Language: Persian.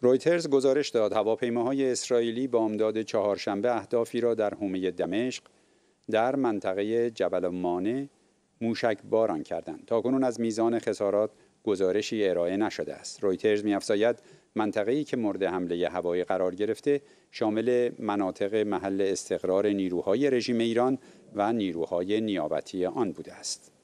رویترز گزارش داد هواپیماهای اسرائیلی بامداد چهارشنبه اهدافی را در حومه دمشق در منطقه جبل مانه موشک باران کردند تا کنون از میزان خسارات گزارشی ارائه نشده است رویترز میافزاید منطقه‌ای که مورد حمله هوایی قرار گرفته شامل مناطق محل استقرار نیروهای رژیم ایران و نیروهای نیابتی آن بوده است